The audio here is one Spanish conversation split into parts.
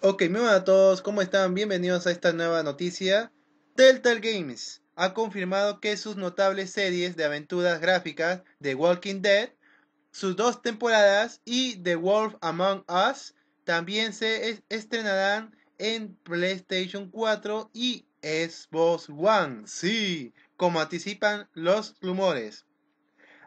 Ok, muy buenas a todos, ¿cómo están? Bienvenidos a esta nueva noticia. Telltale Games ha confirmado que sus notables series de aventuras gráficas The Walking Dead, sus dos temporadas y The Wolf Among Us también se estrenarán en PlayStation 4 y Xbox One. Sí, como anticipan los rumores.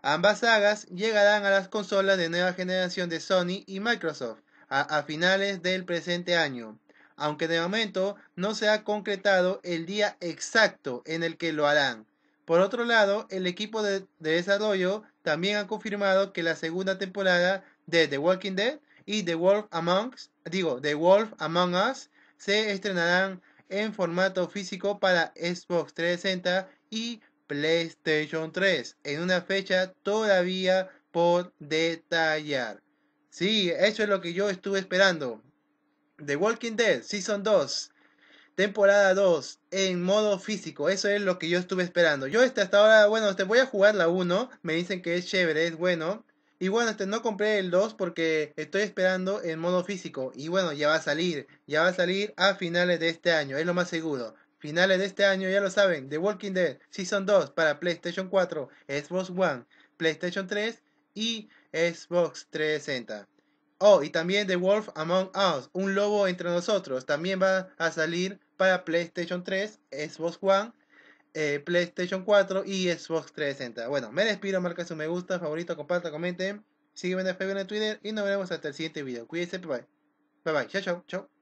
Ambas sagas llegarán a las consolas de nueva generación de Sony y Microsoft a, finales del presente año, aunque de momento no se ha concretado el día exacto en el que lo harán. Por otro lado, el equipo de, desarrollo también ha confirmado que la segunda temporada de The Walking Dead y The Wolf Among Us, digo, The Wolf Among Us se estrenarán en formato físico para Xbox 360 y PlayStation 3 en una fecha todavía por detallar. Sí, eso es lo que yo estuve esperando. The Walking Dead, Season 2, temporada 2, en modo físico. Eso es lo que yo estuve esperando. Yo este, hasta ahora, bueno, te voy a jugar la 1. Me dicen que es chévere, es bueno. Y bueno, este, no compré el 2 porque estoy esperando en modo físico. Y bueno, ya va a salir. Ya va a salir a finales de este año, es lo más seguro. Finales de este año, ya lo saben, The Walking Dead Season 2 para PlayStation 4, Xbox One, PlayStation 3 y Xbox 360. Oh, y también The Wolf Among Us, un lobo entre nosotros, también va a salir para PlayStation 3, Xbox One, eh, PlayStation 4 y Xbox 360. Bueno, me despido, marca su me gusta, favorito, comparta, comenten. Sígueme en Facebook en Twitter y nos vemos hasta el siguiente video. Cuídense, bye bye. Bye bye, chao, chao.